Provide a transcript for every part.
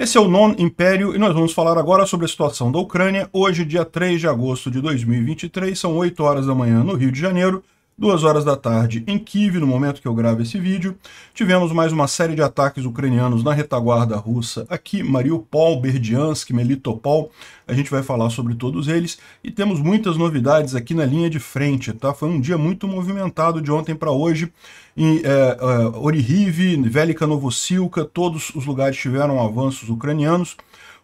Esse é o Non Império e nós vamos falar agora sobre a situação da Ucrânia. Hoje, dia 3 de agosto de 2023, são 8 horas da manhã no Rio de Janeiro duas horas da tarde, em Kiev, no momento que eu gravo esse vídeo. Tivemos mais uma série de ataques ucranianos na retaguarda russa aqui, Mariupol, Berdiansk, Melitopol. A gente vai falar sobre todos eles e temos muitas novidades aqui na linha de frente, tá? Foi um dia muito movimentado de ontem para hoje em é, é, Orihiv, Velika Novosilka, todos os lugares tiveram avanços ucranianos.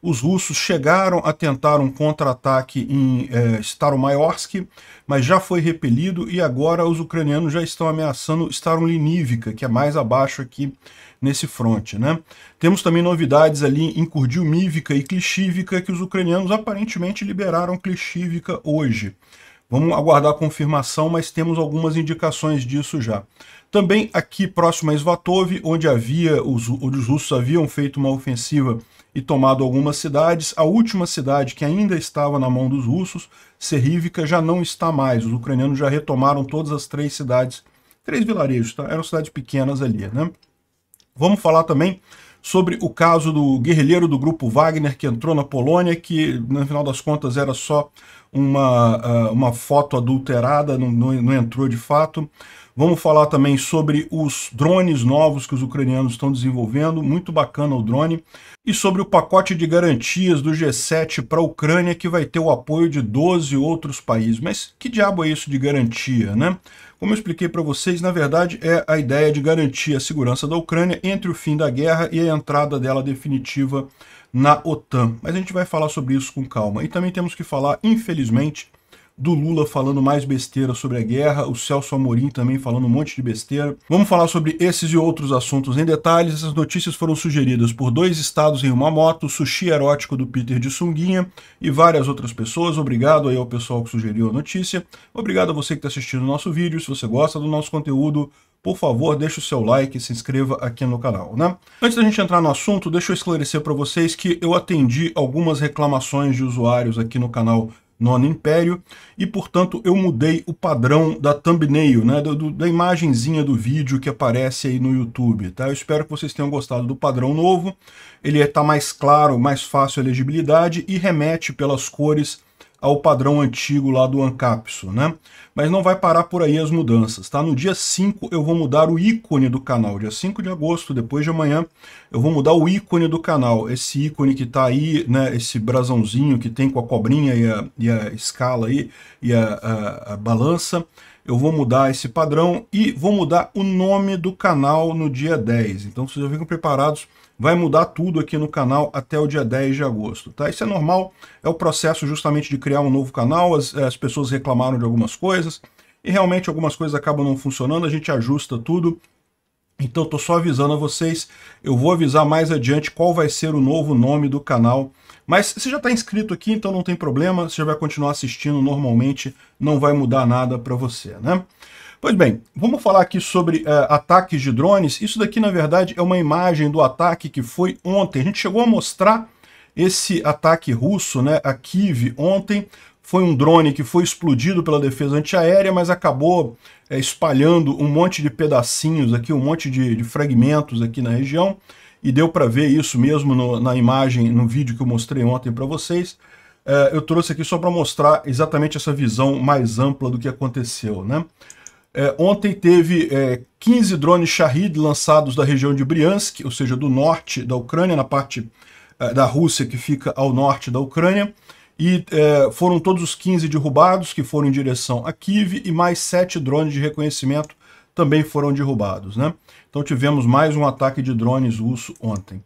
Os russos chegaram a tentar um contra-ataque em é, Staromayorsk, mas já foi repelido e agora os ucranianos já estão ameaçando Starolinivka, que é mais abaixo aqui nesse fronte. Né? Temos também novidades ali em Kurdilmivka e Klishivka, que os ucranianos aparentemente liberaram Klishivka hoje. Vamos aguardar a confirmação, mas temos algumas indicações disso já. Também aqui próximo a Svatov, onde havia os, onde os russos haviam feito uma ofensiva e tomado algumas cidades, a última cidade que ainda estava na mão dos russos, Serrívica, já não está mais. Os ucranianos já retomaram todas as três cidades, três vilarejos, tá? eram cidades pequenas ali. Né? Vamos falar também sobre o caso do guerrilheiro do grupo Wagner que entrou na Polônia, que no final das contas era só uma, ah, uma foto adulterada, não, não, não entrou de fato. Vamos falar também sobre os drones novos que os ucranianos estão desenvolvendo, muito bacana o drone, e sobre o pacote de garantias do G7 para a Ucrânia, que vai ter o apoio de 12 outros países. Mas que diabo é isso de garantia, né? Como eu expliquei para vocês, na verdade é a ideia de garantir a segurança da Ucrânia entre o fim da guerra e a entrada dela definitiva na OTAN. Mas a gente vai falar sobre isso com calma. E também temos que falar, infelizmente, do Lula falando mais besteira sobre a guerra, o Celso Amorim também falando um monte de besteira. Vamos falar sobre esses e outros assuntos em detalhes. Essas notícias foram sugeridas por dois estados em uma moto, sushi erótico do Peter de Sunguinha e várias outras pessoas. Obrigado aí ao pessoal que sugeriu a notícia. Obrigado a você que está assistindo o nosso vídeo. Se você gosta do nosso conteúdo, por favor, deixe o seu like e se inscreva aqui no canal, né? Antes da gente entrar no assunto, deixa eu esclarecer para vocês que eu atendi algumas reclamações de usuários aqui no canal Nono Império, e portanto eu mudei o padrão da thumbnail, né, do, da imagenzinha do vídeo que aparece aí no YouTube. Tá? Eu espero que vocês tenham gostado do padrão novo, ele está mais claro, mais fácil a legibilidade e remete pelas cores ao padrão antigo lá do Ancapsu, né? Mas não vai parar por aí as mudanças, tá? No dia 5 eu vou mudar o ícone do canal, dia 5 de agosto, depois de amanhã, eu vou mudar o ícone do canal, esse ícone que tá aí, né, esse brasãozinho que tem com a cobrinha e a, e a escala aí, e a, a, a balança, eu vou mudar esse padrão e vou mudar o nome do canal no dia 10. Então vocês já ficam preparados vai mudar tudo aqui no canal até o dia 10 de agosto, tá? Isso é normal, é o processo justamente de criar um novo canal, as, eh, as pessoas reclamaram de algumas coisas, e realmente algumas coisas acabam não funcionando, a gente ajusta tudo, então estou só avisando a vocês, eu vou avisar mais adiante qual vai ser o novo nome do canal. Mas você já está inscrito aqui, então não tem problema, você já vai continuar assistindo normalmente, não vai mudar nada para você, né? Pois bem, vamos falar aqui sobre uh, ataques de drones. Isso daqui, na verdade, é uma imagem do ataque que foi ontem. A gente chegou a mostrar esse ataque russo né, a Kiev ontem foi um drone que foi explodido pela defesa antiaérea, mas acabou é, espalhando um monte de pedacinhos aqui, um monte de, de fragmentos aqui na região, e deu para ver isso mesmo no, na imagem, no vídeo que eu mostrei ontem para vocês. É, eu trouxe aqui só para mostrar exatamente essa visão mais ampla do que aconteceu. Né? É, ontem teve 15 é, drones Shahid lançados da região de Briansk, ou seja, do norte da Ucrânia, na parte é, da Rússia que fica ao norte da Ucrânia e é, foram todos os 15 derrubados que foram em direção a Kiev e mais sete drones de reconhecimento também foram derrubados. Né? Então tivemos mais um ataque de drones russo ontem.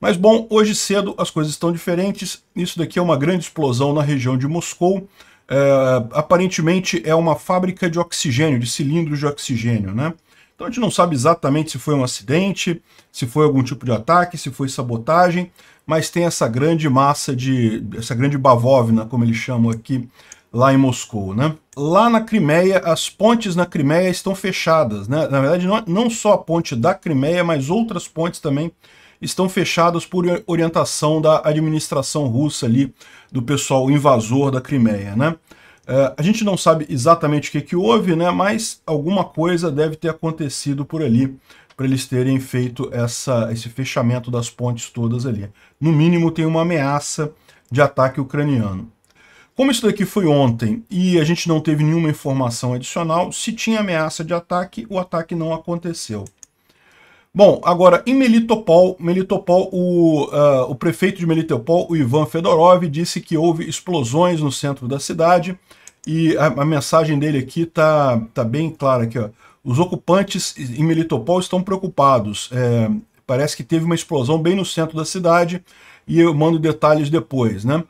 Mas bom, hoje cedo as coisas estão diferentes. Isso daqui é uma grande explosão na região de Moscou. É, aparentemente é uma fábrica de oxigênio, de cilindros de oxigênio, né? Então a gente não sabe exatamente se foi um acidente, se foi algum tipo de ataque, se foi sabotagem, mas tem essa grande massa de. essa grande Bavovna, como eles chamam aqui, lá em Moscou, né? Lá na Crimeia, as pontes na Crimeia estão fechadas, né? Na verdade, não, não só a ponte da Crimeia, mas outras pontes também estão fechadas por orientação da administração russa ali, do pessoal invasor da Crimeia, né? Uh, a gente não sabe exatamente o que, que houve, né, mas alguma coisa deve ter acontecido por ali para eles terem feito essa, esse fechamento das pontes todas ali. No mínimo, tem uma ameaça de ataque ucraniano. Como isso daqui foi ontem e a gente não teve nenhuma informação adicional, se tinha ameaça de ataque, o ataque não aconteceu. Bom, agora, em Melitopol, Melitopol o, uh, o prefeito de Melitopol, o Ivan Fedorov, disse que houve explosões no centro da cidade e a, a mensagem dele aqui tá, tá bem clara aqui, ó. Os ocupantes em Melitopol estão preocupados. É, parece que teve uma explosão bem no centro da cidade e eu mando detalhes depois, né?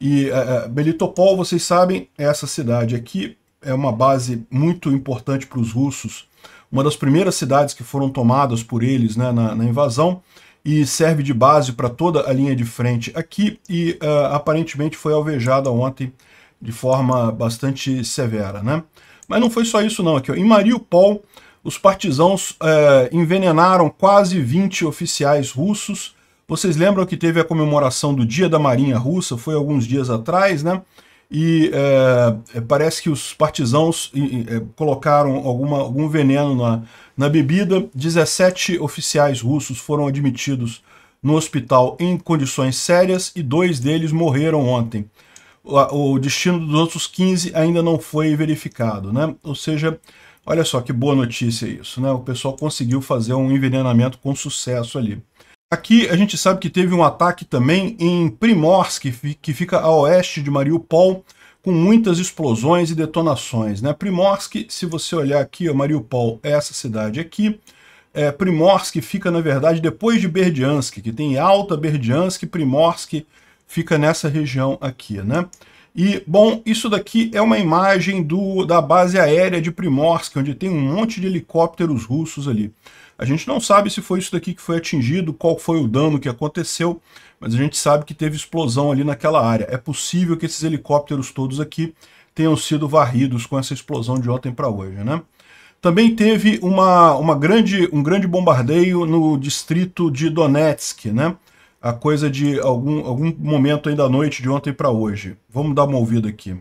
E uh, Melitopol, vocês sabem, é essa cidade aqui é uma base muito importante para os russos uma das primeiras cidades que foram tomadas por eles né, na, na invasão, e serve de base para toda a linha de frente aqui, e uh, aparentemente foi alvejada ontem de forma bastante severa. Né? Mas não foi só isso não. Aqui, ó. Em Mariupol, os partisãos eh, envenenaram quase 20 oficiais russos. Vocês lembram que teve a comemoração do Dia da Marinha Russa, foi alguns dias atrás, né? e é, parece que os partisãos é, eh, colocaram alguma, algum veneno na, na bebida. 17 oficiais russos foram admitidos no hospital em condições sérias e dois deles morreram ontem. O, o destino dos outros 15 ainda não foi verificado, né? Ou seja, olha só que boa notícia isso, né? O pessoal conseguiu fazer um envenenamento com sucesso ali. Aqui a gente sabe que teve um ataque também em Primorsk, que fica a oeste de Mariupol, com muitas explosões e detonações. Né? Primorsk, se você olhar aqui, ó, Mariupol é essa cidade aqui. É, Primorsk fica, na verdade, depois de Berdiansk, que tem Alta Berdiansk, Primorsk fica nessa região aqui. Né? E, bom, isso daqui é uma imagem do, da base aérea de Primorsk, onde tem um monte de helicópteros russos ali. A gente não sabe se foi isso daqui que foi atingido, qual foi o dano que aconteceu, mas a gente sabe que teve explosão ali naquela área. É possível que esses helicópteros todos aqui tenham sido varridos com essa explosão de ontem para hoje, né? Também teve uma, uma grande, um grande bombardeio no distrito de Donetsk, né? A coisa de algum, algum momento ainda à noite de ontem para hoje. Vamos dar uma ouvida aqui.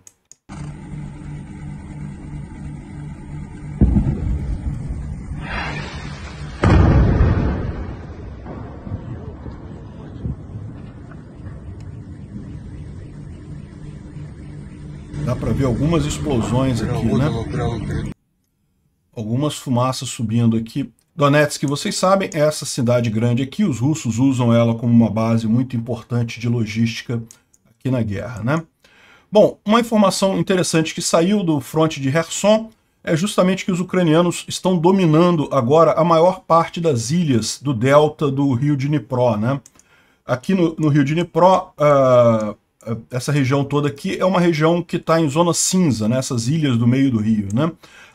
ver algumas explosões aqui, né? Algumas fumaças subindo aqui. Donetsk, vocês sabem, é essa cidade grande aqui, os russos usam ela como uma base muito importante de logística aqui na guerra, né? Bom, uma informação interessante que saiu do fronte de Kherson é justamente que os ucranianos estão dominando agora a maior parte das ilhas do delta do rio Dnipro, né? Aqui no, no rio Dnipro, uh, eh, essa região toda aqui é uma região que está em zona cinza, né? essas ilhas do meio do rio. Né?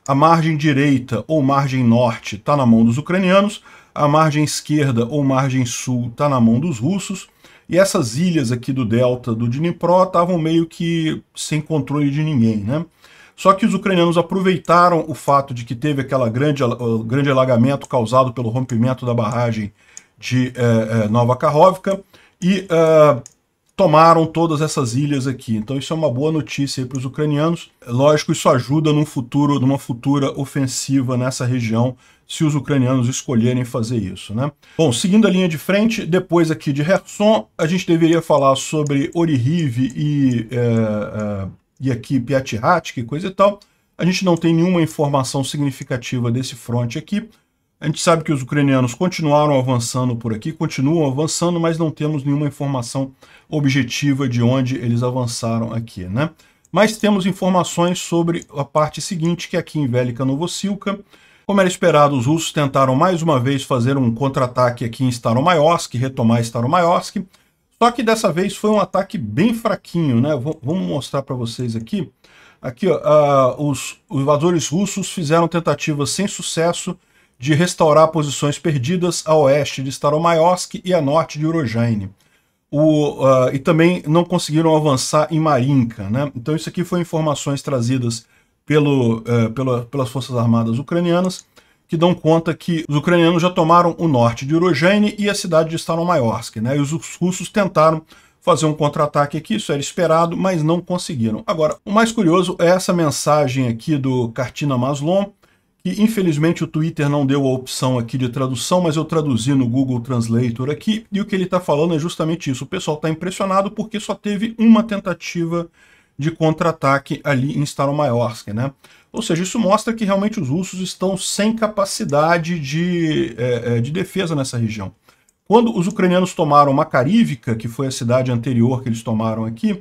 A margem direita ou margem norte está na mão dos ucranianos, a margem esquerda ou margem sul está na mão dos russos, e essas ilhas aqui do delta do Dnipro estavam meio que sem controle de ninguém. Né? Só que os ucranianos aproveitaram o fato de que teve aquele grande, grande alagamento causado pelo rompimento da barragem de eh, eh Nova Karhovka, e uh, tomaram todas essas ilhas aqui. Então isso é uma boa notícia para os ucranianos. É lógico, isso ajuda num futuro, numa futura ofensiva nessa região, se os ucranianos escolherem fazer isso, né? Bom, seguindo a linha de frente, depois aqui de Kherson, a gente deveria falar sobre Orihiv e, é, é, e aqui Piatihat, que coisa e tal. A gente não tem nenhuma informação significativa desse fronte aqui. A gente sabe que os ucranianos continuaram avançando por aqui, continuam avançando, mas não temos nenhuma informação objetiva de onde eles avançaram aqui, né? Mas temos informações sobre a parte seguinte, que é aqui em Velika Novosilka, como era esperado, os russos tentaram mais uma vez fazer um contra-ataque aqui em Staromaiorsk, retomar Staromaiorsk, só que dessa vez foi um ataque bem fraquinho, né? V vamos mostrar para vocês aqui. Aqui, ó, uh, os invasores russos fizeram tentativas sem sucesso de restaurar posições perdidas a oeste de Staromaiosk e a norte de Urojane. O, uh, e também não conseguiram avançar em Marinka. Né? Então isso aqui foi informações trazidas pelo, uh, pela, pelas Forças Armadas Ucranianas, que dão conta que os ucranianos já tomaram o norte de Urojane e a cidade de Staromayorsk. Né? E os russos tentaram fazer um contra-ataque aqui, isso era esperado, mas não conseguiram. Agora, o mais curioso é essa mensagem aqui do Kartina Maslon, e infelizmente o Twitter não deu a opção aqui de tradução, mas eu traduzi no Google Translator aqui, e o que ele está falando é justamente isso. O pessoal está impressionado porque só teve uma tentativa de contra-ataque ali em Staromaiorsk né? Ou seja, isso mostra que realmente os russos estão sem capacidade de, é, é, de defesa nessa região. Quando os ucranianos tomaram Makarivka, que foi a cidade anterior que eles tomaram aqui,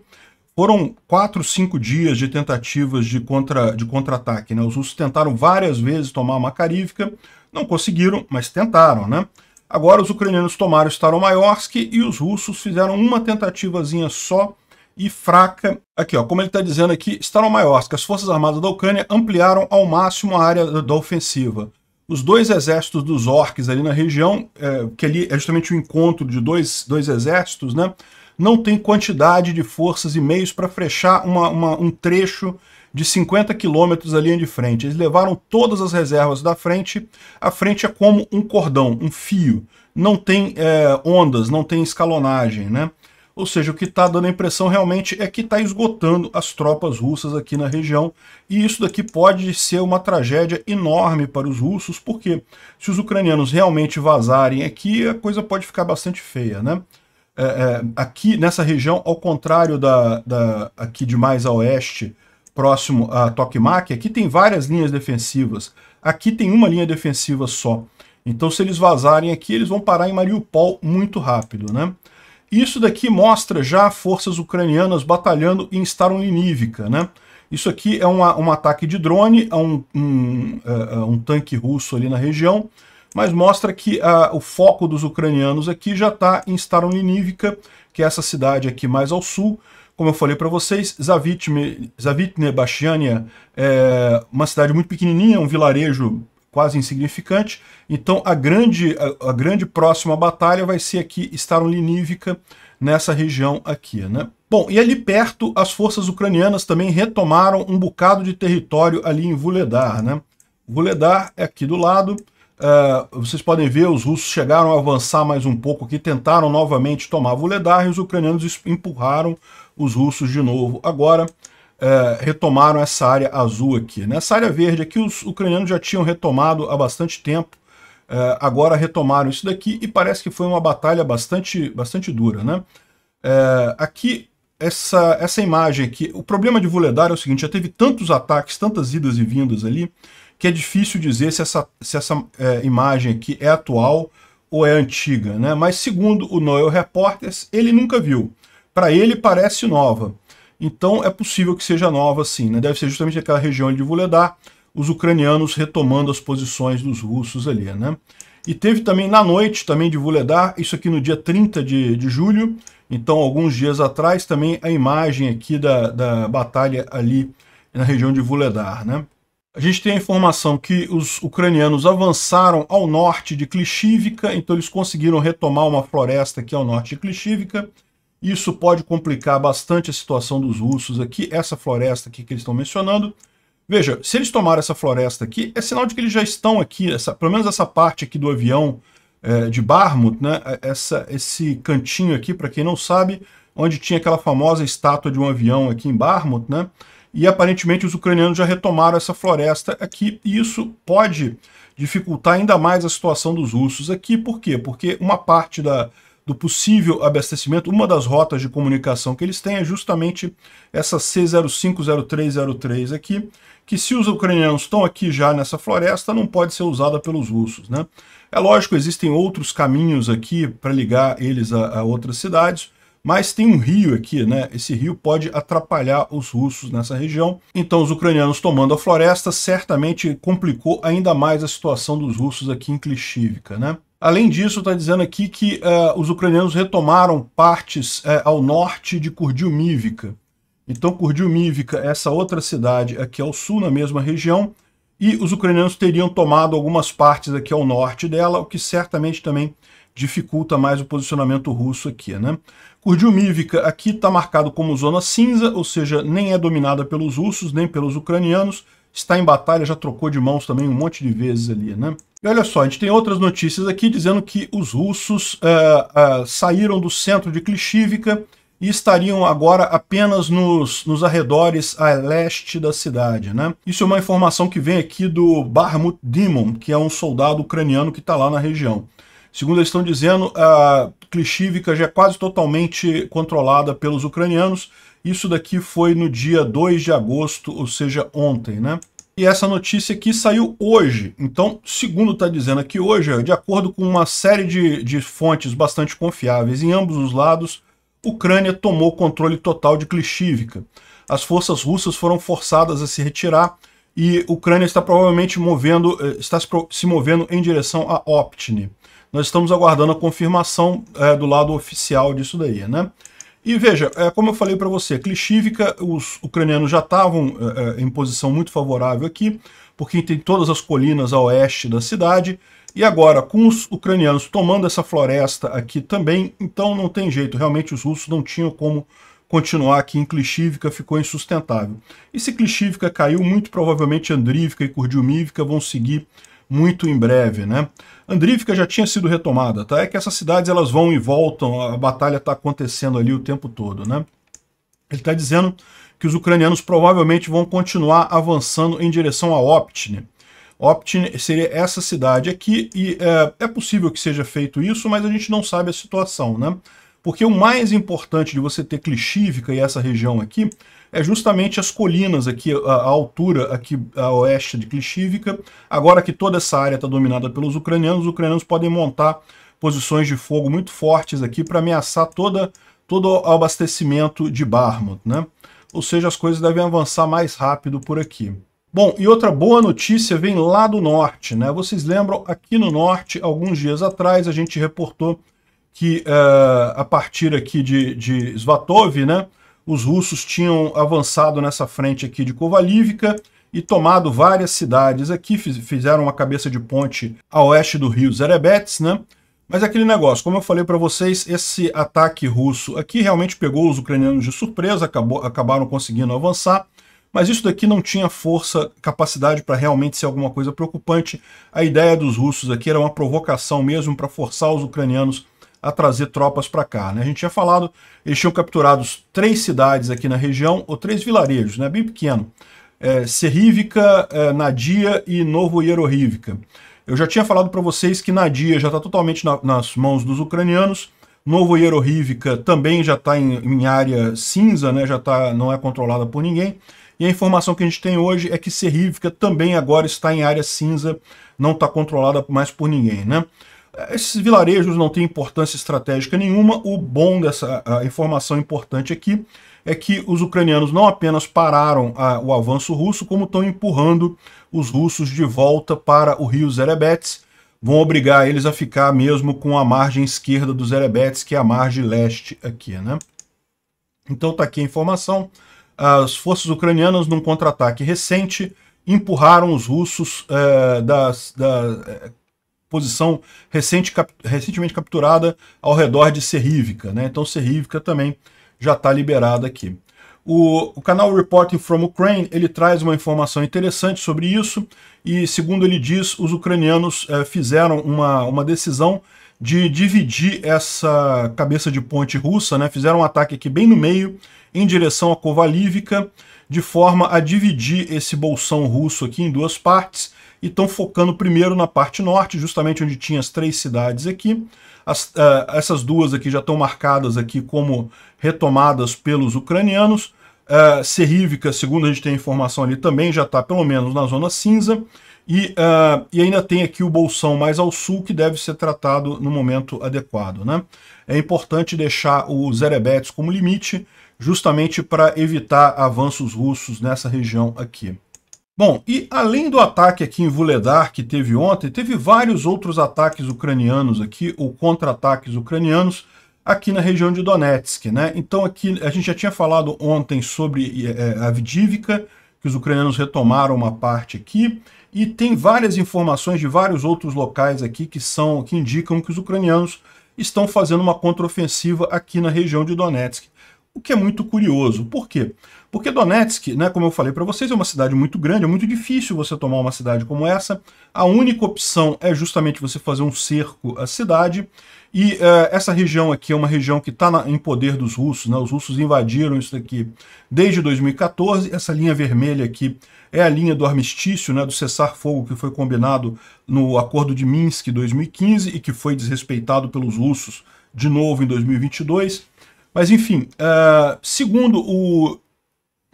foram quatro, cinco dias de tentativas de contra-ataque. De contra né? Os russos tentaram várias vezes tomar Makarivka, não conseguiram, mas tentaram, né? Agora os ucranianos tomaram Staromayorsk e os russos fizeram uma tentativazinha só e fraca. Aqui, ó, como ele está dizendo aqui, Staromayorsk, as forças armadas da Ucrânia ampliaram ao máximo a área da ofensiva. Os dois exércitos dos orcs ali na região, é, que ali é justamente o encontro de dois, dois exércitos, né? não tem quantidade de forças e meios para fechar uma, uma, um trecho de 50 quilômetros ali em de frente. Eles levaram todas as reservas da frente. A frente é como um cordão, um fio. Não tem é, ondas, não tem escalonagem, né? Ou seja, o que está dando a impressão realmente é que está esgotando as tropas russas aqui na região. E isso daqui pode ser uma tragédia enorme para os russos, porque se os ucranianos realmente vazarem aqui, a coisa pode ficar bastante feia, né? É, é, aqui nessa região, ao contrário da, da aqui de mais a oeste, próximo a Tokmak, aqui tem várias linhas defensivas. Aqui tem uma linha defensiva só. Então, se eles vazarem aqui, eles vão parar em Mariupol muito rápido, né? Isso daqui mostra já forças ucranianas batalhando em Starolinivka, né? Isso aqui é um, um ataque de drone a um, um, uh, um tanque russo ali na região mas mostra que ah, o foco dos ucranianos aqui já está em Starolinivka, que é essa cidade aqui mais ao sul. Como eu falei para vocês, Zavitne, Zavitne Bastiania é uma cidade muito pequenininha, um vilarejo quase insignificante. Então a grande, a, a grande próxima batalha vai ser aqui Starolinivka, nessa região aqui, né? Bom, e ali perto, as forças ucranianas também retomaram um bocado de território ali em Vuledar, né? Vuledar é aqui do lado, ah, vocês podem ver, os russos chegaram a avançar mais um pouco aqui, tentaram novamente tomar Vuledar e os ucranianos empurraram os russos de novo. Agora eh, retomaram essa área azul aqui. Nessa área verde aqui, os ucranianos já tinham retomado há bastante tempo, eh, agora retomaram isso daqui e parece que foi uma batalha bastante, bastante dura. Né? Eh, aqui, essa, essa imagem aqui, o problema de Vuledar é o seguinte, já teve tantos ataques, tantas idas e vindas ali, que é difícil dizer se essa, se essa é, imagem aqui é atual ou é antiga, né? Mas segundo o Noel Reporters, ele nunca viu. Para ele parece nova. Então é possível que seja nova sim, né? Deve ser justamente aquela região de Vuledar, os ucranianos retomando as posições dos russos ali, né? E teve também na noite, também de Vuledar, isso aqui no dia 30 de, de julho, então alguns dias atrás, também a imagem aqui da, da batalha ali na região de Vuledar, né? A gente tem a informação que os ucranianos avançaram ao norte de Klishivka, então eles conseguiram retomar uma floresta aqui ao norte de Klishivka. Isso pode complicar bastante a situação dos russos aqui, essa floresta aqui que eles estão mencionando. Veja, se eles tomaram essa floresta aqui, é sinal de que eles já estão aqui, essa, pelo menos essa parte aqui do avião é, de Barmut, né? É, essa, esse cantinho aqui, para quem não sabe, onde tinha aquela famosa estátua de um avião aqui em Barmut, né? e aparentemente os ucranianos já retomaram essa floresta aqui, e isso pode dificultar ainda mais a situação dos russos aqui, por quê? Porque uma parte da, do possível abastecimento, uma das rotas de comunicação que eles têm é justamente essa C050303 aqui, que se os ucranianos estão aqui já nessa floresta, não pode ser usada pelos russos, né? É lógico, existem outros caminhos aqui para ligar eles a, a outras cidades, mas tem um rio aqui, né? Esse rio pode atrapalhar os russos nessa região. Então os ucranianos tomando a floresta certamente complicou ainda mais a situação dos russos aqui em Klishivka, né? Além disso, está dizendo aqui que uh, os ucranianos retomaram partes uh, ao norte de Kurdilmivka. Então é essa outra cidade aqui ao sul, na mesma região, e os ucranianos teriam tomado algumas partes aqui ao norte dela, o que certamente também dificulta mais o posicionamento russo aqui, né? Kurdiumivka aqui está marcado como zona cinza, ou seja, nem é dominada pelos russos, nem pelos ucranianos, está em batalha, já trocou de mãos também um monte de vezes ali, né? E olha só, a gente tem outras notícias aqui dizendo que os russos uh, uh, saíram do centro de Klishivka e estariam agora apenas nos, nos arredores a leste da cidade, né? Isso é uma informação que vem aqui do Barmut Dimon, que é um soldado ucraniano que está lá na região. Segundo eles estão dizendo, a Klishivka já é quase totalmente controlada pelos ucranianos. Isso daqui foi no dia 2 de agosto, ou seja, ontem, né? E essa notícia aqui saiu hoje. Então, segundo está dizendo aqui hoje, de acordo com uma série de, de fontes bastante confiáveis em ambos os lados, Ucrânia tomou controle total de Klishivka. As forças russas foram forçadas a se retirar e Ucrânia está provavelmente movendo, eh, está se movendo em direção a Optne. Nós estamos aguardando a confirmação é, do lado oficial disso daí, né? E veja, é, como eu falei para você, Klishivka, os ucranianos já estavam é, é, em posição muito favorável aqui, porque tem todas as colinas a oeste da cidade, e agora, com os ucranianos tomando essa floresta aqui também, então não tem jeito, realmente os russos não tinham como continuar aqui em Klishivka, ficou insustentável. E se Klishivka caiu, muito provavelmente Andrivka e Kurdiumivka vão seguir muito em breve, né? Andrífica já tinha sido retomada, tá? É que essas cidades elas vão e voltam, a batalha está acontecendo ali o tempo todo, né? Ele está dizendo que os ucranianos provavelmente vão continuar avançando em direção a Optine. Optine seria essa cidade aqui, e é, é possível que seja feito isso, mas a gente não sabe a situação, né? Porque o mais importante de você ter Clichívica e essa região aqui é justamente as colinas aqui, a, a altura aqui a oeste de Clichívica Agora que toda essa área está dominada pelos ucranianos, os ucranianos podem montar posições de fogo muito fortes aqui para ameaçar toda, todo o abastecimento de Barmut, né? Ou seja, as coisas devem avançar mais rápido por aqui. Bom, e outra boa notícia vem lá do norte, né? Vocês lembram, aqui no norte, alguns dias atrás, a gente reportou que uh, a partir aqui de, de Svatov, né, os russos tinham avançado nessa frente aqui de Kovalivka e tomado várias cidades aqui, fizeram uma cabeça de ponte a oeste do rio Zerebets, né? Mas aquele negócio, como eu falei para vocês, esse ataque russo aqui realmente pegou os ucranianos de surpresa, acabou, acabaram conseguindo avançar, mas isso daqui não tinha força, capacidade para realmente ser alguma coisa preocupante. A ideia dos russos aqui era uma provocação mesmo para forçar os ucranianos a trazer tropas para cá. Né? A gente tinha falado, eles tinham capturado três cidades aqui na região, ou três vilarejos, né? bem pequeno. É, Serrívica, é, Nadia e Novo Hierorívica. Eu já tinha falado para vocês que Nadia já está totalmente na, nas mãos dos ucranianos, Novo Hierorívica também já está em, em, área cinza, né? já tá, não é controlada por ninguém. E a informação que a gente tem hoje é que Serrívica também agora está em área cinza, não está controlada mais por ninguém. Né? Esses vilarejos não têm importância estratégica nenhuma. O bom dessa informação importante aqui é que os ucranianos não apenas pararam a, o avanço russo, como estão empurrando os russos de volta para o rio Zerebets. Vão obrigar eles a ficar mesmo com a margem esquerda do Zerebets, que é a margem leste aqui, né? Então está aqui a informação. As forças ucranianas, num contra-ataque recente, empurraram os russos eh, das, eh, posição recente, cap, recentemente capturada ao redor de Serrívica. Né? Então Serrívica também já está liberada aqui. O, o, canal Reporting from Ukraine ele traz uma informação interessante sobre isso e, segundo ele diz, os ucranianos é, fizeram uma, uma decisão de dividir essa cabeça de ponte russa, né? fizeram um ataque aqui bem no meio, em direção à Kovalivka, de forma a dividir esse bolsão russo aqui em duas partes e estão focando primeiro na parte norte, justamente onde tinha as três cidades aqui. As, uh, essas duas aqui já estão marcadas aqui como retomadas pelos ucranianos. Uh, eh, Serrívica, segundo a gente tem informação ali, também já está pelo menos na zona cinza. E, uh, e, ainda tem aqui o bolsão mais ao sul, que deve ser tratado no momento adequado. Né? É importante deixar o zerebets como limite, justamente para evitar avanços russos nessa região aqui. Bom, e além do ataque aqui em Vuledar que teve ontem, teve vários outros ataques ucranianos aqui, ou contra-ataques ucranianos, aqui na região de Donetsk, né? Então aqui a gente já tinha falado ontem sobre é, a que os ucranianos retomaram uma parte aqui, e tem várias informações de vários outros locais aqui que são que indicam que os ucranianos estão fazendo uma contraofensiva aqui na região de Donetsk, o que é muito curioso. Por quê? Porque Donetsk, né, como eu falei para vocês, é uma cidade muito grande, é muito difícil você tomar uma cidade como essa. A única opção é justamente você fazer um cerco à cidade. E uh, essa região aqui é uma região que está em poder dos russos. Né? Os russos invadiram isso daqui desde 2014. Essa linha vermelha aqui é a linha do armistício, né, do cessar-fogo que foi combinado no Acordo de Minsk 2015 e que foi desrespeitado pelos russos de novo em 2022. Mas enfim, uh, segundo o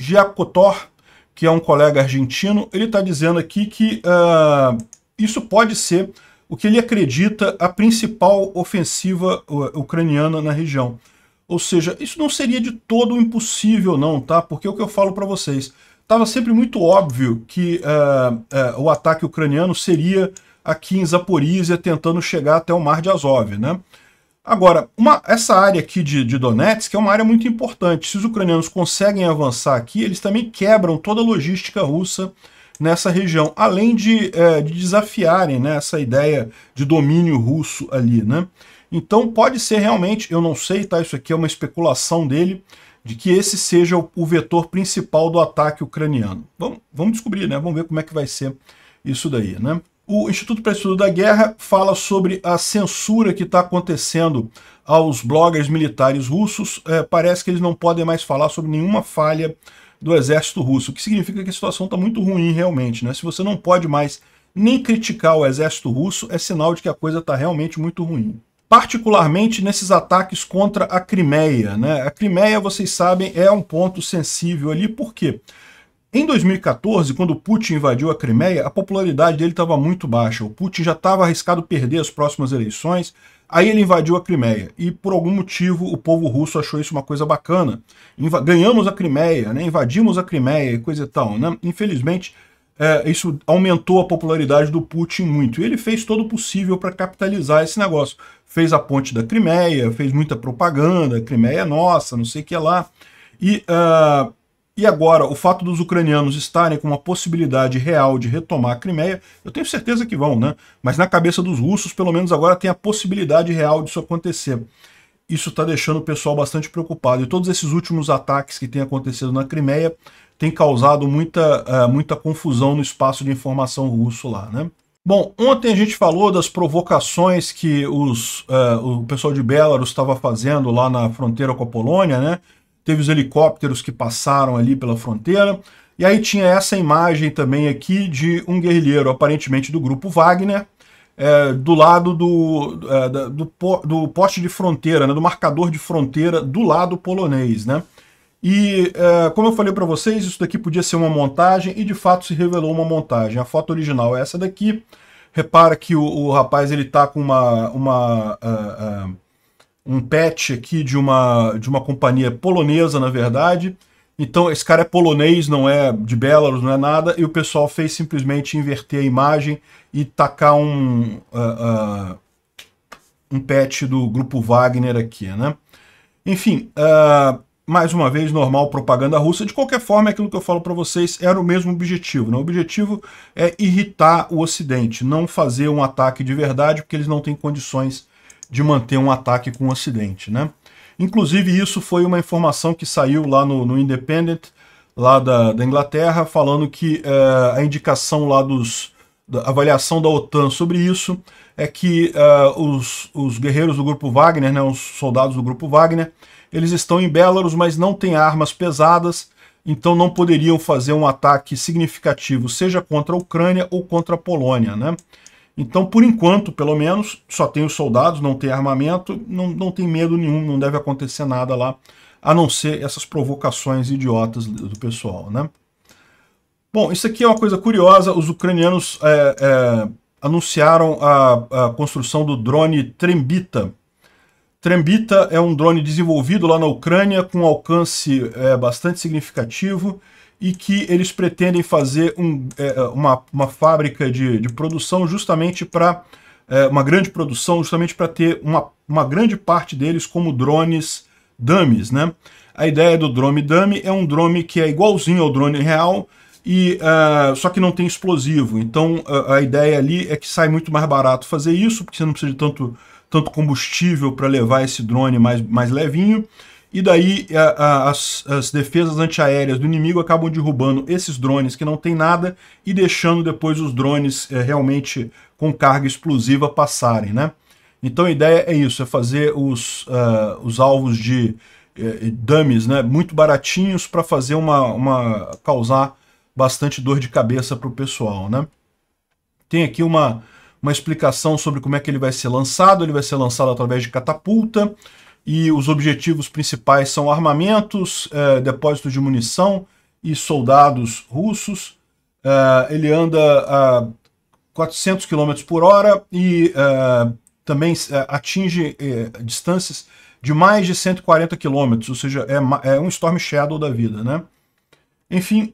Giacotor, que é um colega argentino, ele está dizendo aqui que uh, isso pode ser o que ele acredita a principal ofensiva uh, ucraniana na região. Ou seja, isso não seria de todo impossível não, tá? Porque é o que eu falo para vocês, estava sempre muito óbvio que uh, uh, o ataque ucraniano seria aqui em Zaporizhia, tentando chegar até o Mar de Azov, né? Agora, uma, essa área aqui de, de Donetsk é uma área muito importante. Se os ucranianos conseguem avançar aqui, eles também quebram toda a logística russa nessa região, além de, é, de desafiarem né, essa ideia de domínio russo ali. Né? Então pode ser realmente, eu não sei, tá? Isso aqui é uma especulação dele, de que esse seja o, o vetor principal do ataque ucraniano. Vamos, vamos descobrir, né? Vamos ver como é que vai ser isso daí, né? o Instituto para Estudo da Guerra fala sobre a censura que está acontecendo aos bloggers militares russos. É, parece que eles não podem mais falar sobre nenhuma falha do exército russo, o que significa que a situação está muito ruim realmente. Né? Se você não pode mais nem criticar o exército russo, é sinal de que a coisa está realmente muito ruim particularmente nesses ataques contra a Crimeia. Né? A Crimeia, vocês sabem, é um ponto sensível ali, por quê? Em 2014, quando Putin invadiu a Crimeia, a popularidade dele estava muito baixa. O Putin já estava arriscado perder as próximas eleições. Aí ele invadiu a Crimeia e, por algum motivo, o povo russo achou isso uma coisa bacana. Inva ganhamos a Crimeia, né? invadimos a Crimeia e coisa e tal. Né? Infelizmente, é, isso aumentou a popularidade do Putin muito. E ele fez todo o possível para capitalizar esse negócio. Fez a ponte da Crimeia, fez muita propaganda, a Crimeia é nossa, não sei o que lá. E... Uh e agora, o fato dos ucranianos estarem com uma possibilidade real de retomar a Crimeia, eu tenho certeza que vão, né? Mas na cabeça dos russos, pelo menos agora, tem a possibilidade real disso acontecer. Isso está deixando o pessoal bastante preocupado. E todos esses últimos ataques que têm acontecido na Crimeia têm causado muita, uh, muita confusão no espaço de informação russo lá, né? Bom, ontem a gente falou das provocações que os, uh, o pessoal de Belarus estava fazendo lá na fronteira com a Polônia, né? teve os helicópteros que passaram ali pela fronteira. E aí tinha essa imagem também aqui de um guerrilheiro, aparentemente do grupo Wagner, é, do lado do, é, do, do, poste de fronteira, né, do marcador de fronteira do lado polonês. Né? E é, como eu falei para vocês, isso daqui podia ser uma montagem e de fato se revelou uma montagem. A foto original é essa daqui. Repara que o, o rapaz ele está com uma, uma uh, uh, um patch aqui de uma, de uma companhia polonesa, na verdade. Então, esse cara é polonês, não é de Belarus, não é nada, e o pessoal fez simplesmente inverter a imagem e tacar um, uh, uh, um patch do grupo Wagner aqui, né? Enfim, uh, mais uma vez, normal propaganda russa. De qualquer forma, é aquilo que eu falo para vocês era o mesmo objetivo. Né? O objetivo é irritar o Ocidente, não fazer um ataque de verdade, porque eles não têm condições de manter um ataque com o Ocidente. Né? Inclusive, isso foi uma informação que saiu lá no, no Independent, lá da, da, Inglaterra, falando que é, a indicação lá dos. Da avaliação da OTAN sobre isso é que é, os, os guerreiros do grupo Wagner, né, os soldados do grupo Wagner, eles estão em Belarus, mas não têm armas pesadas, então não poderiam fazer um ataque significativo, seja contra a Ucrânia ou contra a Polônia. Né? Então, por enquanto, pelo menos, só tem os soldados, não tem armamento, não, não tem medo nenhum, não deve acontecer nada lá, a não ser essas provocações idiotas do pessoal, né? Bom, isso aqui é uma coisa curiosa, os ucranianos é, é, anunciaram a, a construção do drone Trembita. Trembita é um drone desenvolvido lá na Ucrânia com alcance é, bastante significativo, e que eles pretendem fazer um, é, é, uma, uma fábrica de, de produção justamente para é, uma grande produção, justamente para ter uma, uma grande parte deles como drones dummies. Né? A ideia do drone dummy é um drone que é igualzinho ao drone real, e uh, só que não tem explosivo. Então a ideia ali é que sai muito mais barato fazer isso, porque você não precisa de tanto, tanto combustível para levar esse drone mais, mais levinho. E daí a, a, as, as defesas antiaéreas do inimigo acabam derrubando esses drones que não tem nada e deixando depois os drones é, realmente com carga explosiva passarem, né? Então a ideia é isso, é fazer os, uh, os alvos de uh, dummies né, muito baratinhos para fazer uma, uma... causar bastante dor de cabeça para o pessoal, né? Tem aqui uma, uma explicação sobre como é que ele vai ser lançado, ele vai ser lançado através de catapulta, e os objetivos principais são armamentos, eh, é, depósitos de munição e soldados russos. É, ele anda a 400 km por hora e é, também atinge distâncias de mais de 140 km, ou seja, é, é um Storm Shadow da vida. Né? Enfim,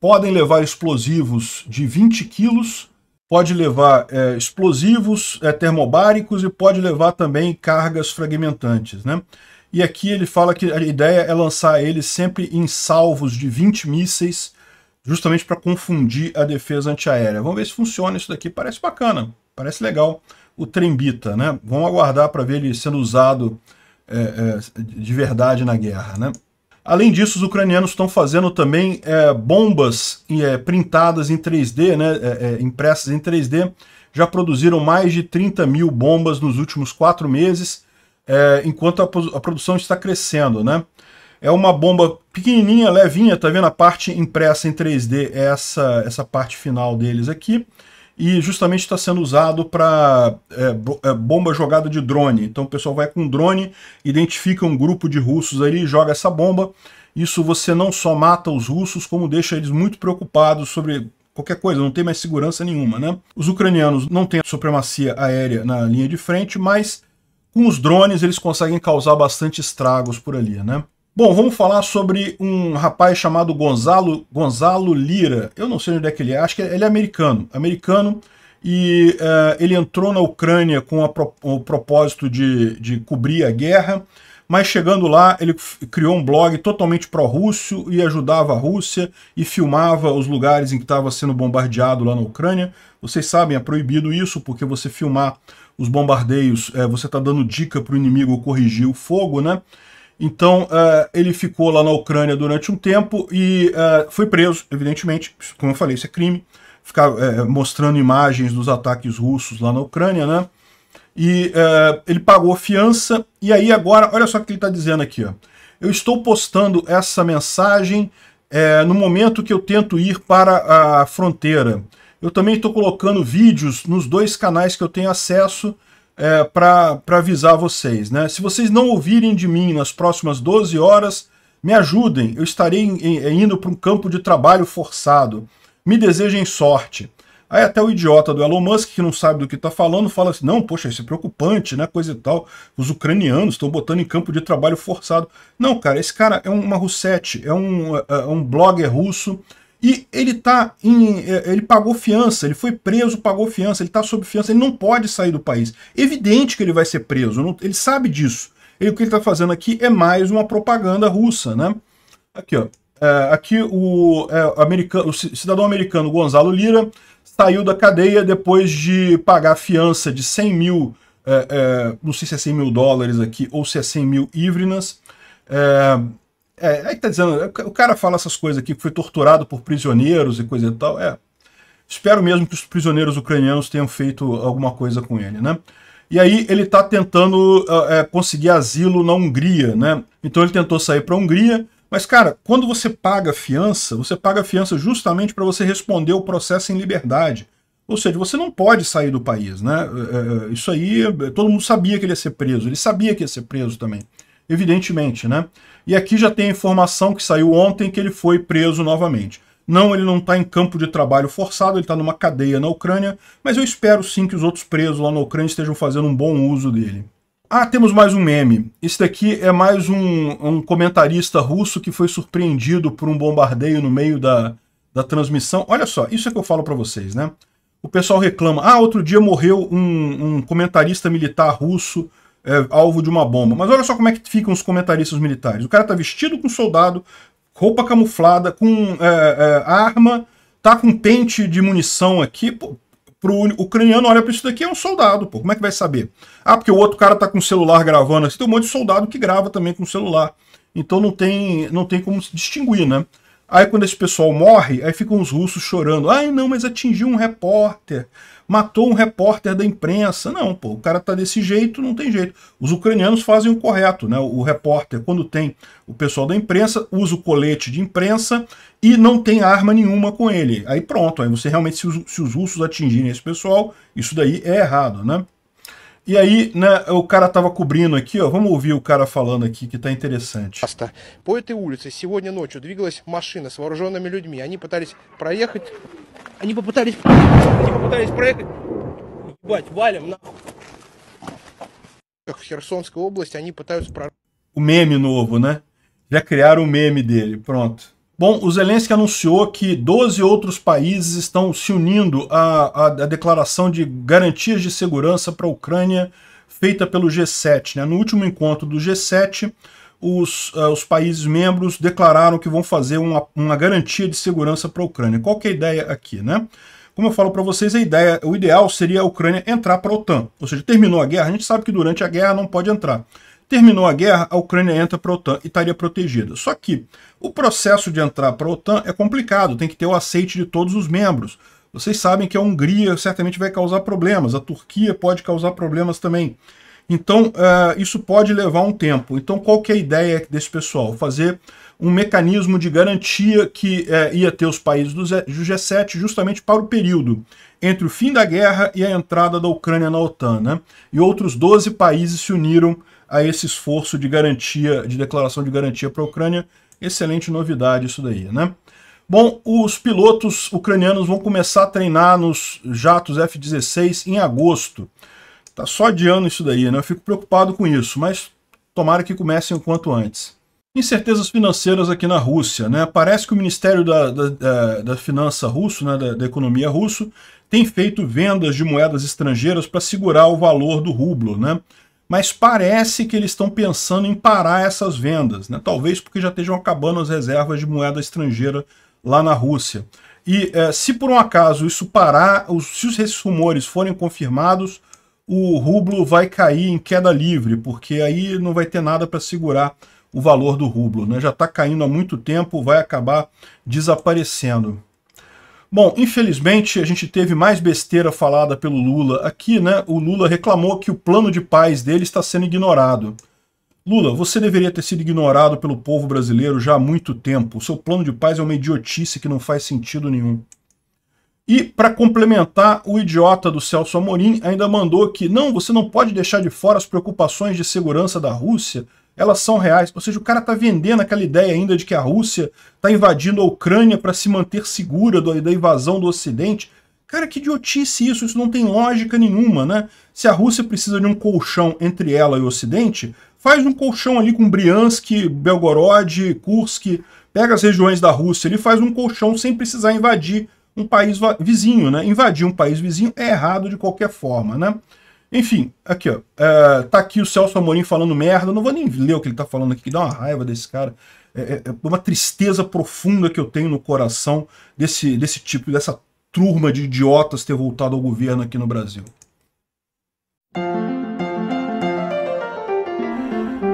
podem levar explosivos de 20 quilos pode levar é, explosivos é, termobáricos e pode levar também cargas fragmentantes. Né? E aqui ele fala que a ideia é lançar ele sempre em salvos de 20 mísseis, justamente para confundir a defesa antiaérea. Vamos ver se funciona isso daqui. Parece bacana, parece legal o Trembita. Né? Vamos aguardar para ver ele sendo usado é, é, de verdade na guerra. Né? Além disso, os ucranianos estão fazendo também é, bombas é, printadas em 3D, né, é, é, impressas em 3D. Já produziram mais de 30 mil bombas nos últimos quatro meses, é, enquanto a, a, produção está crescendo. Né? É uma bomba pequenininha, levinha, tá vendo? A parte impressa em 3D é essa, essa parte final deles aqui e justamente está sendo usado para é, é, bomba jogada de drone. Então o pessoal vai com drone, identifica um grupo de russos ali, joga essa bomba. Isso você não só mata os russos, como deixa eles muito preocupados sobre qualquer coisa, não tem mais segurança nenhuma, né? Os ucranianos não têm supremacia aérea na linha de frente, mas com os drones eles conseguem causar bastante estragos por ali, né? Bom, vamos falar sobre um rapaz chamado Gonzalo, Gonzalo Lira. Eu não sei onde é que ele é, acho que ele é americano. Americano e uh, ele entrou na Ucrânia com pro, o propósito de, de cobrir a guerra, mas chegando lá ele criou um blog totalmente pró-russo e ajudava a Rússia e filmava os lugares em que estava sendo bombardeado lá na Ucrânia. Vocês sabem, é proibido isso, porque você filmar os bombardeios, é, você está dando dica para o inimigo corrigir o fogo, né? Então, uh, ele ficou lá na Ucrânia durante um tempo e uh, foi preso, evidentemente, como eu falei, isso é crime. Ficar uh, mostrando imagens dos ataques russos lá na Ucrânia, né? E ele pagou fiança, e aí agora, olha só o que ele está dizendo aqui, ó. Eu estou postando essa mensagem no momento que eu tento ir para a fronteira. Eu também estou colocando vídeos nos dois canais que eu tenho acesso, é, para avisar vocês. Né? Se vocês não ouvirem de mim nas próximas 12 horas, me ajudem, eu estarei em, em, indo para um campo de trabalho forçado. Me desejem sorte. Aí até o idiota do Elon Musk, que não sabe do que está falando, fala assim, não, poxa, isso é preocupante, né, coisa e tal. Os ucranianos estão botando em campo de trabalho forçado. Não, cara, esse cara é uma russete, é um, é, é um blogger russo, e ele tá em. É, ele pagou fiança, ele foi preso, pagou fiança, ele está sob fiança, ele não pode sair do país. Evidente que ele vai ser preso, não, ele sabe disso. o que ele está fazendo aqui é mais uma propaganda russa, né? Aqui, ó. É, aqui o, é, americano, o cidadão americano Gonzalo Lira saiu da cadeia depois de pagar fiança de 100 mil, é, é, não sei se é 100 mil dólares aqui ou se é 100 mil ivrinas, é, é, aí é tá dizendo, é, o cara fala essas coisas aqui, que foi torturado por prisioneiros e coisa e tal. É, espero mesmo que os prisioneiros ucranianos tenham feito alguma coisa com ele, né? E aí ele está tentando ah, é, conseguir asilo na Hungria, né? Então ele tentou sair para a Hungria, mas cara, quando você paga fiança, você paga fiança justamente para você responder o processo em liberdade. Ou seja, você não pode sair do país, né? É, é isso aí, todo mundo sabia que ele ia ser preso, ele sabia que ia ser preso também evidentemente, né? E aqui já tem a informação que saiu ontem que ele foi preso novamente. Não, ele não está em campo de trabalho forçado, ele está numa cadeia na Ucrânia, mas eu espero sim que os outros presos lá na Ucrânia estejam fazendo um bom uso dele. Ah, temos mais um meme. Este daqui é mais um, um comentarista russo que foi surpreendido por um bombardeio no meio da, da transmissão. Olha só, isso é que eu falo para vocês, né? O pessoal reclama. Ah, outro dia morreu um, um comentarista militar russo é, alvo de uma bomba. Mas olha só como é que ficam os comentaristas militares. O cara tá vestido com soldado, roupa camuflada, com é, é arma, tá com pente de munição aqui. Pô, pro ucraniano, olha para isso daqui, é um soldado, pô. Como é que vai saber? Ah, porque o outro cara tá com o celular gravando assim. Tem um monte de soldado que grava também com o celular. Então não tem, não tem como se distinguir, né? Aí quando esse pessoal morre, aí ficam os russos chorando. Ai, não, mas atingiu um repórter matou um repórter da imprensa. Não, pô, o cara tá desse jeito, não tem jeito. Os ucranianos fazem o correto, né? O repórter, quando tem o pessoal da imprensa, usa o colete de imprensa e não tem arma nenhuma com ele. Aí pronto, aí você realmente, se os, se os russos atingirem esse pessoal, isso daí é errado, né? E aí, né, o cara tava cobrindo aqui, ó. Vamos ouvir o cara falando aqui, que tá interessante. По этой улице сегодня ночью двигалась машина с вооруженными людьми. Они пытались проехать. Они попытались. Они попытались проехать. Ебать, валим нахуй. В Херсонской области они пытаются прорвать. O meme novo, né? Já criaram o meme dele. Pronto. Bom, o Zelensky anunciou que 12 outros países estão se unindo à, à, à declaração de garantias de segurança para a Ucrânia feita pelo G7. Né? No último encontro do G7, os, uh, os países membros declararam que vão fazer uma, uma garantia de segurança para a Ucrânia. Qual que é a ideia aqui? Né? Como eu falo para vocês, a ideia, o ideal seria a Ucrânia entrar para a OTAN. Ou seja, terminou a guerra, a gente sabe que durante a guerra não pode entrar. Terminou a guerra, a Ucrânia entra para a OTAN e estaria protegida. Só que o processo de entrar para a OTAN é complicado, tem que ter o aceite de todos os membros. Vocês sabem que a Hungria certamente vai causar problemas, a Turquia pode causar problemas também. Então, uh, isso pode levar um tempo. Então, qual que é a ideia desse pessoal? Fazer um mecanismo de garantia que uh, ia ter os países do G7 justamente para o período entre o fim da guerra e a entrada da Ucrânia na OTAN. Né? E outros 12 países se uniram a esse esforço de garantia, de declaração de garantia para a Ucrânia. Excelente novidade isso daí, né? Bom, os pilotos ucranianos vão começar a treinar nos jatos F-16 em agosto. Tá só adiando isso daí, né? Eu fico preocupado com isso, mas tomara que comecem o quanto antes. Incertezas financeiras aqui na Rússia, né? Parece que o Ministério da, da, da, da Finança russo, né, da, da Economia russo, tem feito vendas de moedas estrangeiras para segurar o valor do rublo, né? mas parece que eles estão pensando em parar essas vendas, né? talvez porque já estejam acabando as reservas de moeda estrangeira lá na Rússia. E eh, se por um acaso isso parar, os, se esses rumores forem confirmados, o rublo vai cair em queda livre, porque aí não vai ter nada para segurar o valor do rublo. Né? Já está caindo há muito tempo, vai acabar desaparecendo. Bom, infelizmente a gente teve mais besteira falada pelo Lula aqui, né? O Lula reclamou que o plano de paz dele está sendo ignorado. Lula, você deveria ter sido ignorado pelo povo brasileiro já há muito tempo. O seu plano de paz é uma idiotice que não faz sentido nenhum. E, para complementar, o idiota do Celso Amorim ainda mandou que não, você não pode deixar de fora as preocupações de segurança da Rússia, elas são reais. Ou seja, o cara está vendendo aquela ideia ainda de que a Rússia está invadindo a Ucrânia para se manter segura do, da invasão do Ocidente. Cara, que idiotice isso, isso não tem lógica nenhuma, né? Se a Rússia precisa de um colchão entre ela e o Ocidente, faz um colchão ali com Briansk, Belgorod, Kursk, pega as regiões da Rússia ele faz um colchão sem precisar invadir um país vizinho, né? Invadir um país vizinho é errado de qualquer forma, né? Enfim, aqui, ó. Uh, tá aqui o Celso Amorim falando merda. Eu não vou nem ler o que ele tá falando aqui, que dá uma raiva desse cara. É, é, é, uma tristeza profunda que eu tenho no coração desse, desse tipo, dessa turma de idiotas ter voltado ao governo aqui no Brasil.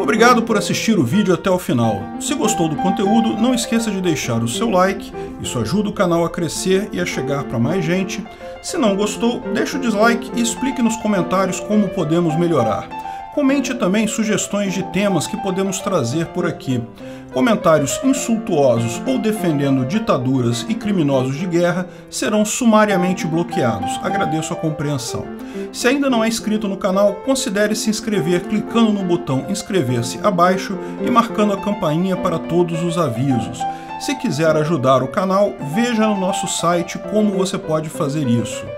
Obrigado por assistir o vídeo até o final. Se gostou do conteúdo, não esqueça de deixar o seu like, isso ajuda o canal a crescer e a chegar para mais gente. Se não gostou, deixa o dislike e explique nos comentários como podemos melhorar. Comente também sugestões de temas que podemos trazer por aqui. Comentários insultuosos ou defendendo ditaduras e criminosos de guerra serão sumariamente bloqueados. Agradeço a compreensão. Se ainda não é inscrito no canal, considere se inscrever clicando no botão inscrever-se abaixo e marcando a campainha para todos os avisos. Se quiser ajudar o canal, veja no nosso site como você pode fazer isso.